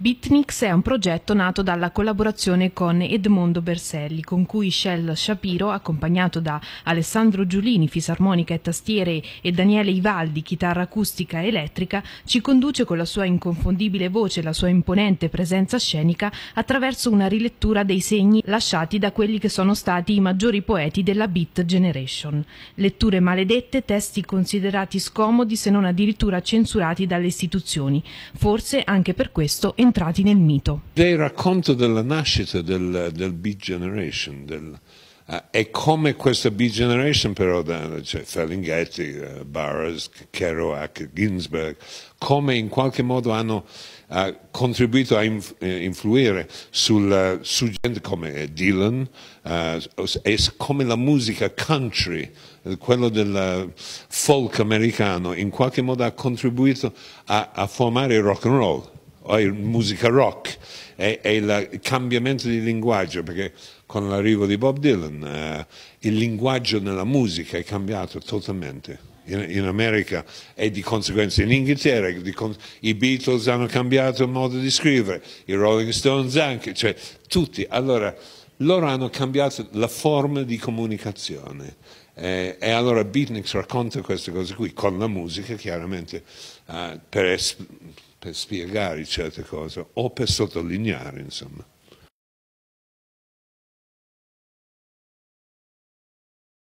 Bitnix è un progetto nato dalla collaborazione con Edmondo Berselli, con cui Shell Shapiro, accompagnato da Alessandro Giulini, fisarmonica e tastiere, e Daniele Ivaldi, chitarra acustica e elettrica, ci conduce con la sua inconfondibile voce e la sua imponente presenza scenica attraverso una rilettura dei segni lasciati da quelli che sono stati i maggiori poeti della Beat Generation. Letture maledette, testi considerati scomodi se non addirittura censurati dalle istituzioni, forse anche per questo in entrati nel mito. Il racconto della nascita del, del Beat Generation, del, Uh, e come questa Big Generation però, cioè Ferlinghetti, uh, eh, Barras, Kerouac, Ginsberg, come in qualche modo hanno uh, contribuito a inf- influire sul, su gente come Dylan e come la musica country, quello del folk americano, in qualche modo ha contribuito a, a formare il rock and roll o musica rock, è, è, il cambiamento di linguaggio, perché con l'arrivo di Bob Dylan eh, il linguaggio nella musica è cambiato totalmente. In, in America e di conseguenza in Inghilterra, con, i Beatles hanno cambiato il modo di scrivere, i Rolling Stones anche, cioè tutti. Allora, loro hanno cambiato la forma di comunicazione. Eh, e allora Beatniks racconta queste cose qui, con la musica chiaramente, eh, per, per spiegare certe cose o per sottolineare, insomma.